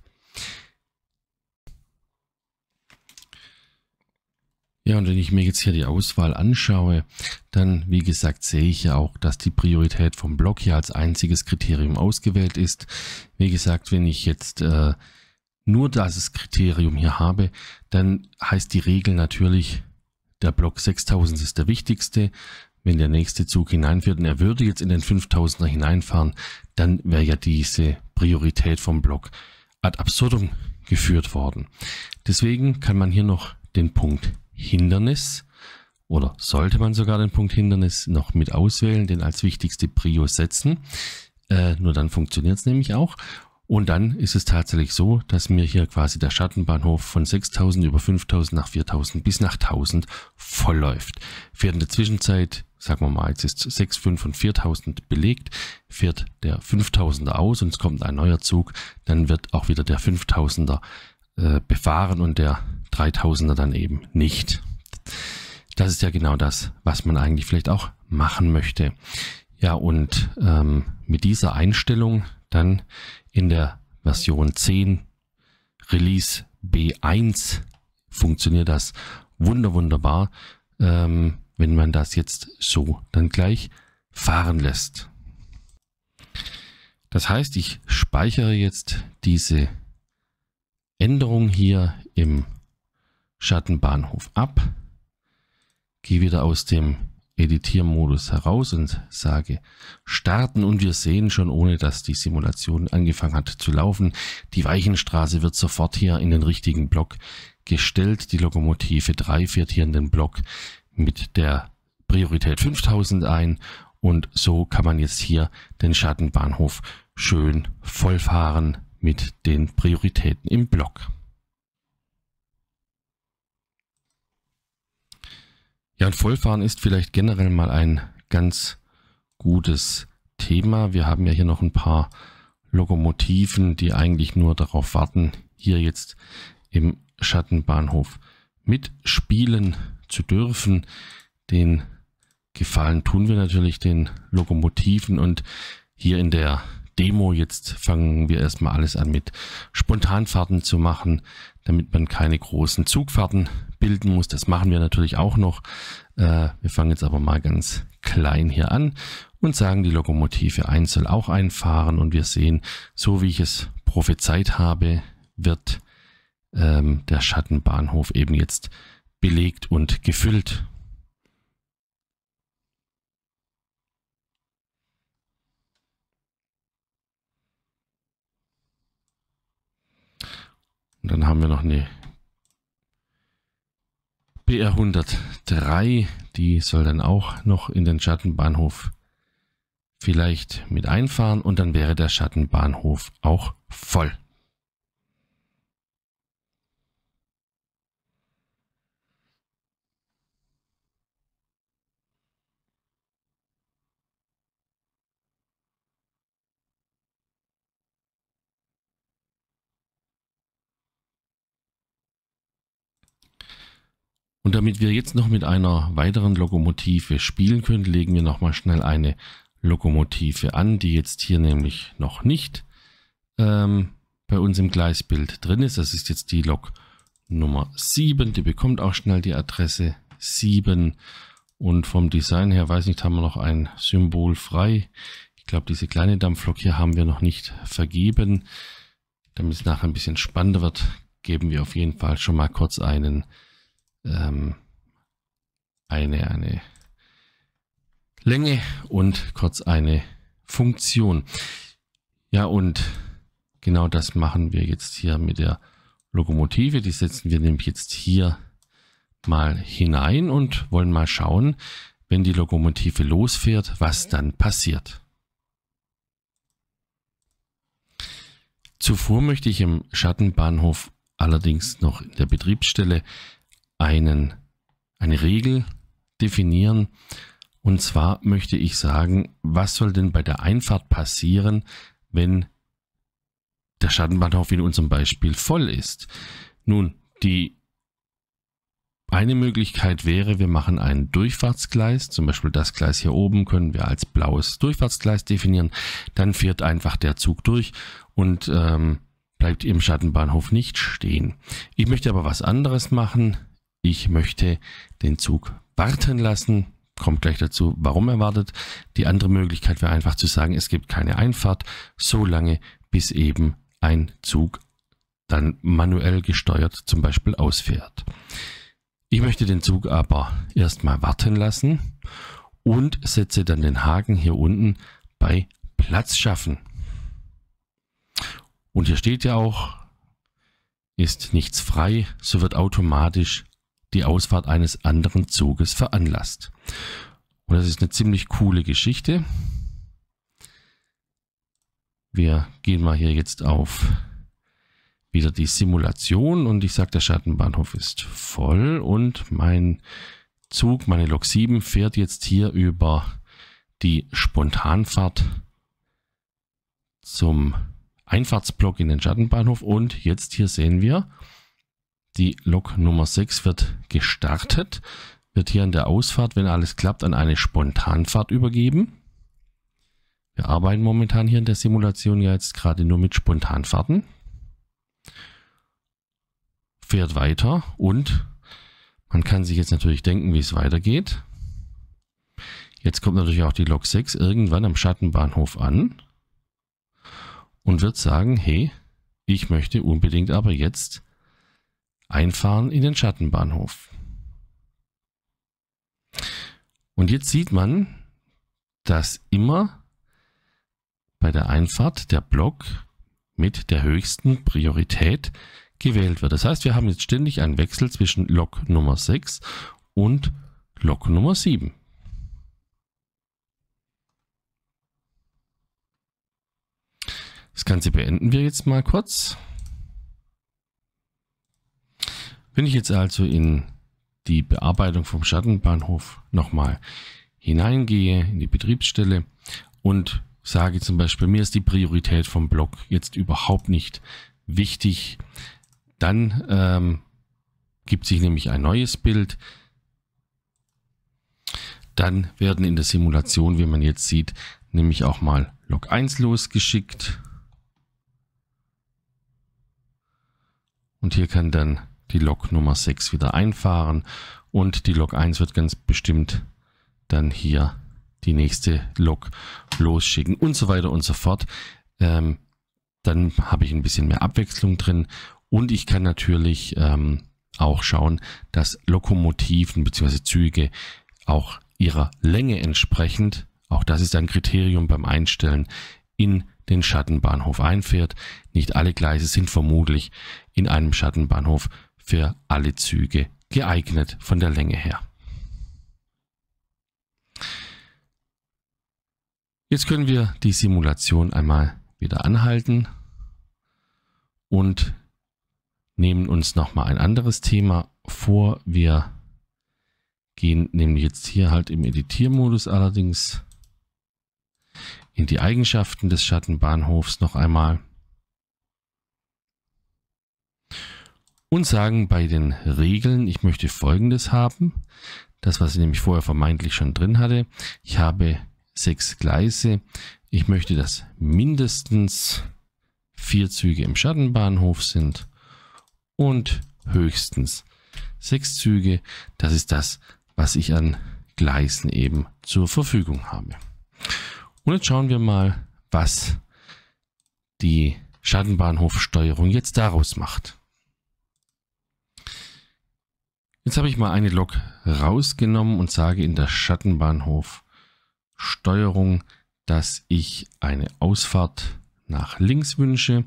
S1: Ja, und wenn ich mir jetzt hier die Auswahl anschaue, dann, wie gesagt, sehe ich ja auch, dass die Priorität vom Block hier als einziges Kriterium ausgewählt ist. Wie gesagt, wenn ich jetzt äh, nur das Kriterium hier habe, dann heißt die Regel natürlich, der Block 6000 ist der wichtigste. Wenn der nächste Zug hineinfährt und er würde jetzt in den 5000er hineinfahren, dann wäre ja diese Priorität vom Block ad absurdum geführt worden. Deswegen kann man hier noch den Punkt Hindernis oder sollte man sogar den Punkt Hindernis noch mit auswählen, den als wichtigste Prio setzen. Äh, nur dann funktioniert es nämlich auch. Und dann ist es tatsächlich so, dass mir hier quasi der Schattenbahnhof von 6000 über 5000 nach 4000 bis nach 1000 voll läuft. Fährt in der Zwischenzeit, sagen wir mal, jetzt ist 6, 5 und 4000 belegt, fährt der 5000er aus und es kommt ein neuer Zug, dann wird auch wieder der 5000er äh, befahren und der 3000er dann eben nicht. Das ist ja genau das, was man eigentlich vielleicht auch machen möchte. Ja, und ähm, mit dieser Einstellung dann in der Version 10 Release B1 funktioniert das wunder wunderbar, ähm, wenn man das jetzt so dann gleich fahren lässt. Das heißt, ich speichere jetzt diese Änderung hier im Schattenbahnhof ab, gehe wieder aus dem Editiermodus heraus und sage starten und wir sehen schon, ohne dass die Simulation angefangen hat zu laufen, die Weichenstraße wird sofort hier in den richtigen Block gestellt. Die Lokomotive 3 fährt hier in den Block mit der Priorität 5000 ein und so kann man jetzt hier den Schattenbahnhof schön vollfahren mit den Prioritäten im Block. Ja, und Vollfahren ist vielleicht generell mal ein ganz gutes Thema. Wir haben ja hier noch ein paar Lokomotiven, die eigentlich nur darauf warten, hier jetzt im Schattenbahnhof mitspielen zu dürfen. Den Gefallen tun wir natürlich den Lokomotiven und hier in der Demo jetzt fangen wir erstmal alles an mit Spontanfahrten zu machen, damit man keine großen Zugfahrten bilden muss. Das machen wir natürlich auch noch. Äh, wir fangen jetzt aber mal ganz klein hier an und sagen, die Lokomotive 1 soll auch einfahren und wir sehen, so wie ich es prophezeit habe, wird ähm, der Schattenbahnhof eben jetzt belegt und gefüllt. Und dann haben wir noch eine BR 103, die soll dann auch noch in den Schattenbahnhof vielleicht mit einfahren und dann wäre der Schattenbahnhof auch voll. Und damit wir jetzt noch mit einer weiteren Lokomotive spielen können, legen wir nochmal schnell eine Lokomotive an, die jetzt hier nämlich noch nicht ähm, bei uns im Gleisbild drin ist. Das ist jetzt die Lok Nummer 7. Die bekommt auch schnell die Adresse 7. Und vom Design her, weiß nicht, haben wir noch ein Symbol frei. Ich glaube, diese kleine Dampflok hier haben wir noch nicht vergeben. Damit es nachher ein bisschen spannender wird, geben wir auf jeden Fall schon mal kurz einen ähm, eine, eine Länge und kurz eine Funktion. Ja, und genau das machen wir jetzt hier mit der Lokomotive. Die setzen wir nämlich jetzt hier mal hinein und wollen mal schauen, wenn die Lokomotive losfährt, was dann passiert. Zuvor möchte ich im Schattenbahnhof allerdings noch in der Betriebsstelle einen, eine Regel definieren. Und zwar möchte ich sagen, was soll denn bei der Einfahrt passieren, wenn der Schattenbahnhof in unserem Beispiel voll ist? Nun, die eine Möglichkeit wäre, wir machen ein Durchfahrtsgleis, zum Beispiel das Gleis hier oben können wir als blaues Durchfahrtsgleis definieren. Dann fährt einfach der Zug durch und ähm, bleibt im Schattenbahnhof nicht stehen. Ich möchte aber was anderes machen ich möchte den Zug warten lassen. Kommt gleich dazu, warum er wartet. Die andere Möglichkeit wäre einfach zu sagen, es gibt keine Einfahrt, so lange bis eben ein Zug dann manuell gesteuert zum Beispiel ausfährt. Ich möchte den Zug aber erstmal warten lassen und setze dann den Haken hier unten bei Platz schaffen. Und hier steht ja auch, ist nichts frei, so wird automatisch die Ausfahrt eines anderen Zuges veranlasst. Und das ist eine ziemlich coole Geschichte. Wir gehen mal hier jetzt auf wieder die Simulation und ich sage, der Schattenbahnhof ist voll und mein Zug, meine Lok 7 fährt jetzt hier über die Spontanfahrt zum Einfahrtsblock in den Schattenbahnhof und jetzt hier sehen wir, die Lok Nummer 6 wird gestartet, wird hier an der Ausfahrt, wenn alles klappt, an eine Spontanfahrt übergeben. Wir arbeiten momentan hier in der Simulation ja jetzt gerade nur mit Spontanfahrten. Fährt weiter und man kann sich jetzt natürlich denken, wie es weitergeht. Jetzt kommt natürlich auch die Lok 6 irgendwann am Schattenbahnhof an und wird sagen, hey, ich möchte unbedingt aber jetzt Einfahren in den Schattenbahnhof. Und jetzt sieht man, dass immer bei der Einfahrt der Block mit der höchsten Priorität gewählt wird. Das heißt, wir haben jetzt ständig einen Wechsel zwischen Lok Nummer 6 und Lok Nummer 7. Das Ganze beenden wir jetzt mal kurz. Wenn ich jetzt also in die Bearbeitung vom Schattenbahnhof nochmal hineingehe, in die Betriebsstelle und sage zum Beispiel, mir ist die Priorität vom Block jetzt überhaupt nicht wichtig, dann ähm, gibt sich nämlich ein neues Bild. Dann werden in der Simulation, wie man jetzt sieht, nämlich auch mal Log 1 losgeschickt. Und hier kann dann die Lok Nummer 6 wieder einfahren und die Lok 1 wird ganz bestimmt dann hier die nächste Lok losschicken und so weiter und so fort. Ähm, dann habe ich ein bisschen mehr Abwechslung drin und ich kann natürlich ähm, auch schauen, dass Lokomotiven bzw. Züge auch ihrer Länge entsprechend, auch das ist ein Kriterium beim Einstellen, in den Schattenbahnhof einfährt. Nicht alle Gleise sind vermutlich in einem Schattenbahnhof für alle Züge geeignet von der Länge her. Jetzt können wir die Simulation einmal wieder anhalten und nehmen uns nochmal ein anderes Thema vor. Wir gehen nämlich jetzt hier halt im Editiermodus allerdings in die Eigenschaften des Schattenbahnhofs noch einmal. und sagen bei den Regeln, ich möchte Folgendes haben. Das, was ich nämlich vorher vermeintlich schon drin hatte. Ich habe sechs Gleise. Ich möchte, dass mindestens vier Züge im Schattenbahnhof sind und höchstens sechs Züge. Das ist das, was ich an Gleisen eben zur Verfügung habe. Und jetzt schauen wir mal, was die Schattenbahnhofsteuerung jetzt daraus macht. Jetzt habe ich mal eine Lok rausgenommen und sage in der Schattenbahnhof Steuerung, dass ich eine Ausfahrt nach links wünsche.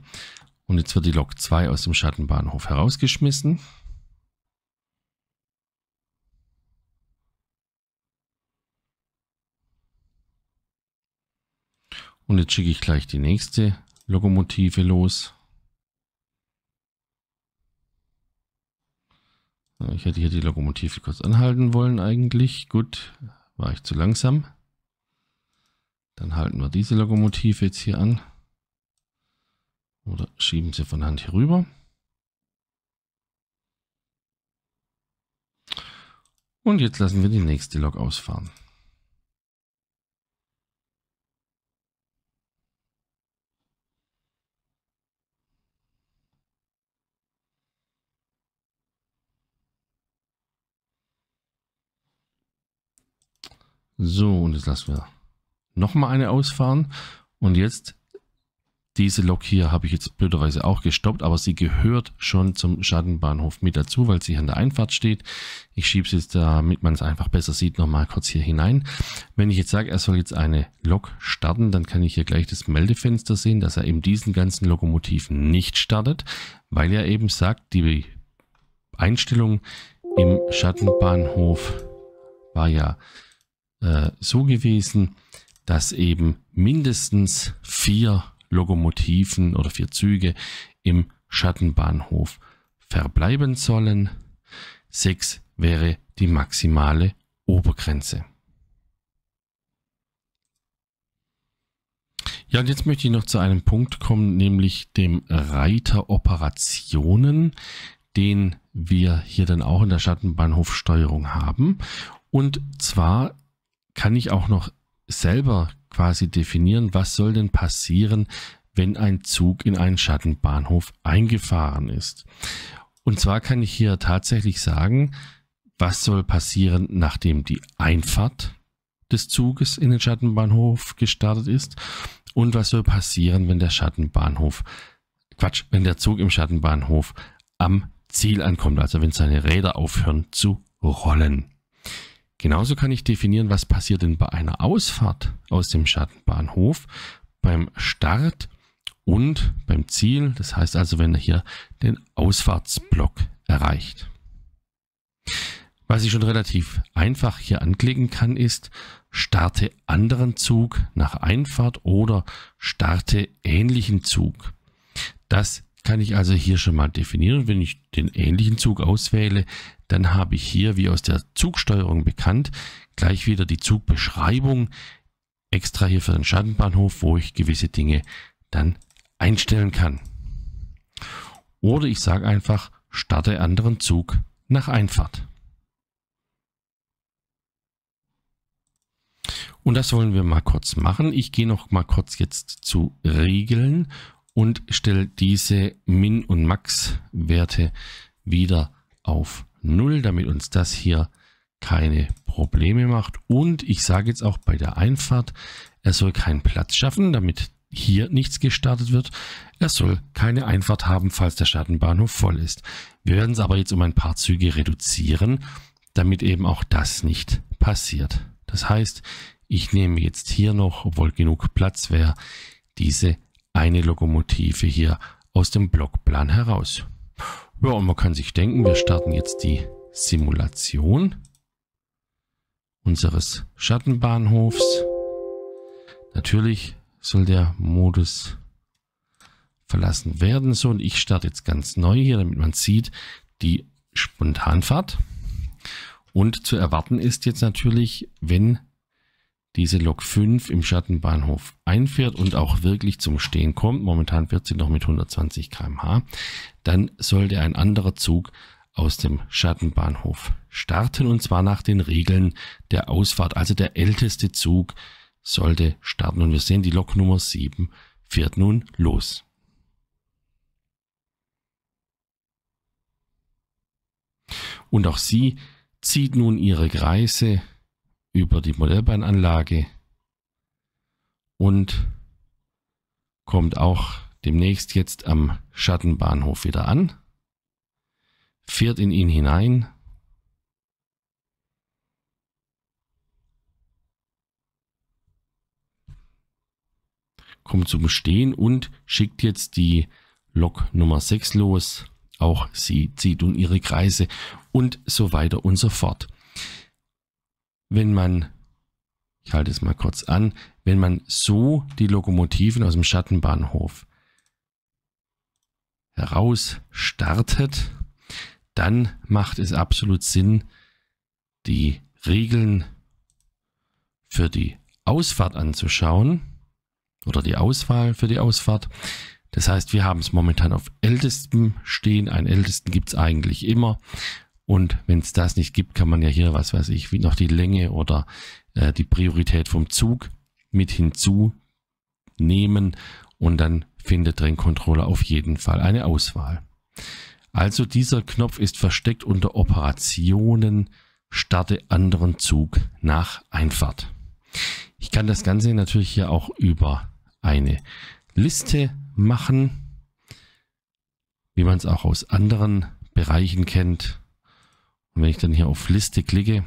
S1: Und jetzt wird die Lok 2 aus dem Schattenbahnhof herausgeschmissen. Und jetzt schicke ich gleich die nächste Lokomotive los. Äh, ich hätte hier die Lokomotive kurz anhalten wollen eigentlich. Gut, war ich zu langsam. Dann halten wir diese Lokomotive jetzt hier an. Oder schieben sie von Hand hier rüber. Und jetzt lassen wir die nächste Lok ausfahren. So, und jetzt lassen wir nochmal eine ausfahren. Und jetzt, diese Lok hier habe ich jetzt blöderweise auch gestoppt, aber sie gehört schon zum Schattenbahnhof mit dazu, weil sie an der Einfahrt steht. Ich schiebe es jetzt, damit man es einfach besser sieht, nochmal kurz hier hinein. Wenn ich jetzt sage, er soll jetzt eine Lok starten, dann kann ich hier gleich das Meldefenster sehen, dass er eben diesen ganzen Lokomotiven nicht startet, weil er eben sagt, die Einstellung im Schattenbahnhof war ja äh, so gewesen, dass eben mindestens vier Lokomotiven oder vier Züge im Schattenbahnhof verbleiben sollen. Sechs wäre die maximale Obergrenze. Ja, und jetzt möchte ich noch zu einem Punkt kommen, nämlich dem Reiter Operationen, den wir hier dann auch in der Schattenbahnhofsteuerung haben. Und zwar kann ich auch noch selber quasi definieren, was soll denn passieren, wenn ein Zug in einen Schattenbahnhof eingefahren ist. Und zwar kann ich hier tatsächlich sagen, was soll passieren, nachdem die Einfahrt des Zuges in den Schattenbahnhof gestartet ist und was soll passieren, wenn der Schattenbahnhof, Quatsch, wenn der Zug im Schattenbahnhof am Ziel ankommt, also wenn seine Räder aufhören zu rollen. Genauso kann ich definieren, was passiert denn bei einer Ausfahrt aus dem Schattenbahnhof beim Start und beim Ziel. Das heißt also, wenn er hier den Ausfahrtsblock erreicht. Was ich schon relativ einfach hier anklicken kann, ist starte anderen Zug nach Einfahrt oder starte ähnlichen Zug. Das kann ich also hier schon mal definieren. wenn ich den ähnlichen Zug auswähle, dann habe ich hier, wie aus der Zugsteuerung bekannt, gleich wieder die Zugbeschreibung extra hier für den Schattenbahnhof, wo ich gewisse Dinge dann einstellen kann. Oder ich sage einfach, starte anderen Zug nach Einfahrt. Und das wollen wir mal kurz machen. Ich gehe noch mal kurz jetzt zu Regeln und stelle diese Min- und Max-Werte wieder auf 0, damit uns das hier keine Probleme macht. Und ich sage jetzt auch bei der Einfahrt, er soll keinen Platz schaffen, damit hier nichts gestartet wird. Er soll keine Einfahrt haben, falls der Schattenbahnhof voll ist. Wir werden es aber jetzt um ein paar Züge reduzieren, damit eben auch das nicht passiert. Das heißt, ich nehme jetzt hier noch, obwohl genug Platz wäre, diese eine Lokomotive hier aus dem Blockplan heraus. Ja, und man kann sich denken, wir starten jetzt die Simulation unseres Schattenbahnhofs. Natürlich soll der Modus verlassen werden. So, und ich starte jetzt ganz neu hier, damit man sieht, die Spontanfahrt. Und zu erwarten ist jetzt natürlich, wenn diese Lok 5 im Schattenbahnhof einfährt und auch wirklich zum Stehen kommt, momentan fährt sie noch mit 120 km/h, dann sollte ein anderer Zug aus dem Schattenbahnhof starten und zwar nach den Regeln der Ausfahrt. Also der älteste Zug sollte starten und wir sehen, die Lok Nummer 7 fährt nun los. Und auch sie zieht nun ihre Kreise über die Modellbahnanlage und kommt auch demnächst jetzt am Schattenbahnhof wieder an, fährt in ihn hinein kommt zum Stehen und schickt jetzt die Lok Nummer 6 los. Auch sie zieht nun ihre Kreise und so weiter und so fort wenn man, ich halte es mal kurz an, wenn man so die Lokomotiven aus dem Schattenbahnhof heraus startet, dann macht es absolut Sinn, die Regeln für die Ausfahrt anzuschauen oder die Auswahl für die Ausfahrt. Das heißt, wir haben es momentan auf ältestem stehen. Einen ältesten gibt es eigentlich immer. Und wenn es das nicht gibt, kann man ja hier, was weiß ich, wie noch die Länge oder äh, die Priorität vom Zug mit hinzunehmen. Und dann findet dein Controller auf jeden Fall eine Auswahl. Also dieser Knopf ist versteckt unter Operationen, starte anderen Zug nach Einfahrt. Ich kann das Ganze natürlich hier auch über eine Liste machen, wie man es auch aus anderen Bereichen kennt. Und wenn ich dann hier auf Liste klicke,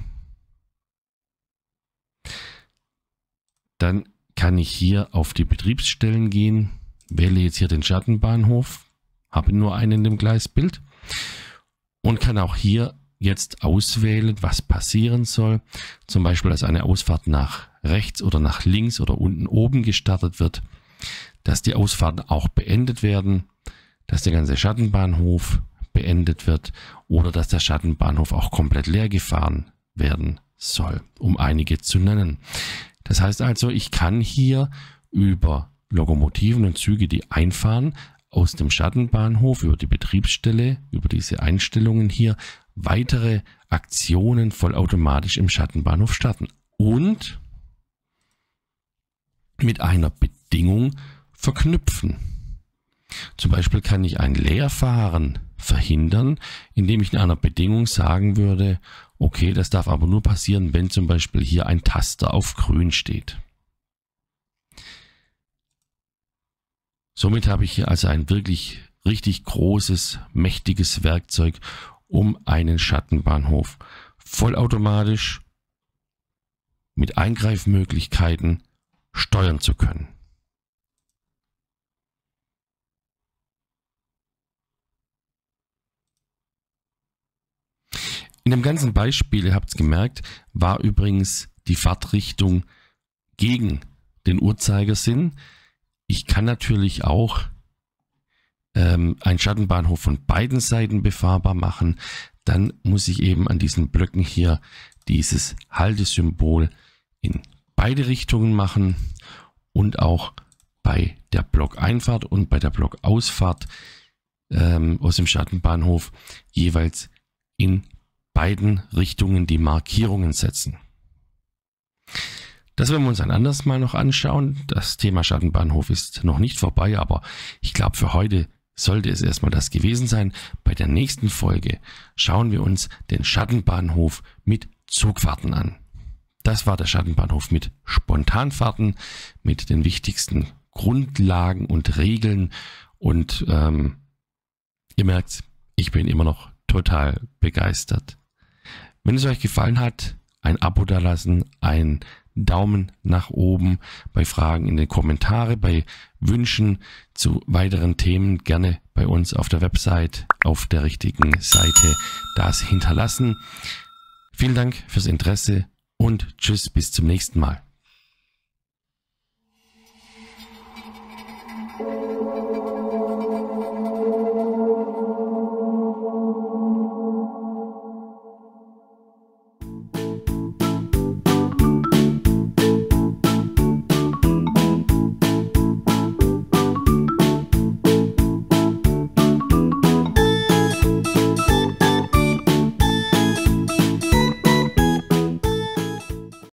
S1: dann kann ich hier auf die Betriebsstellen gehen, wähle jetzt hier den Schattenbahnhof, habe nur einen im Gleisbild und kann auch hier jetzt auswählen, was passieren soll. Zum Beispiel, dass eine Ausfahrt nach rechts oder nach links oder unten oben gestartet wird, dass die Ausfahrten auch beendet werden, dass der ganze Schattenbahnhof beendet wird oder dass der Schattenbahnhof auch komplett leer gefahren werden soll, um einige zu nennen. Das heißt also, ich kann hier über Lokomotiven und Züge, die einfahren, aus dem Schattenbahnhof über die Betriebsstelle, über diese Einstellungen hier, weitere Aktionen vollautomatisch im Schattenbahnhof starten. Und mit einer Bedingung verknüpfen. Zum Beispiel kann ich ein Leerfahren verhindern, indem ich in einer Bedingung sagen würde, okay, das darf aber nur passieren, wenn zum Beispiel hier ein Taster auf grün steht. Somit habe ich hier also ein wirklich richtig großes, mächtiges Werkzeug, um einen Schattenbahnhof vollautomatisch mit Eingreifmöglichkeiten steuern zu können. In dem ganzen Beispiel, ihr habt es gemerkt, war übrigens die Fahrtrichtung gegen den Uhrzeigersinn. Ich kann natürlich auch ähm, einen Schattenbahnhof von beiden Seiten befahrbar machen. Dann muss ich eben an diesen Blöcken hier dieses Haltesymbol in beide Richtungen machen und auch bei der Blockeinfahrt und bei der Blockausfahrt ähm, aus dem Schattenbahnhof jeweils in beiden Richtungen die Markierungen setzen. Das werden wir uns ein anderes Mal noch anschauen. Das Thema Schattenbahnhof ist noch nicht vorbei, aber ich glaube, für heute sollte es erstmal das gewesen sein. Bei der nächsten Folge schauen wir uns den Schattenbahnhof mit Zugfahrten an. Das war der Schattenbahnhof mit Spontanfahrten, mit den wichtigsten Grundlagen und Regeln. Und ähm, ihr merkt, ich bin immer noch total begeistert. Wenn es euch gefallen hat, ein Abo dalassen, ein Daumen nach oben, bei Fragen in den Kommentaren, bei Wünschen zu weiteren Themen gerne bei uns auf der Website auf der richtigen Seite das hinterlassen. Vielen Dank fürs Interesse und tschüss bis zum nächsten Mal.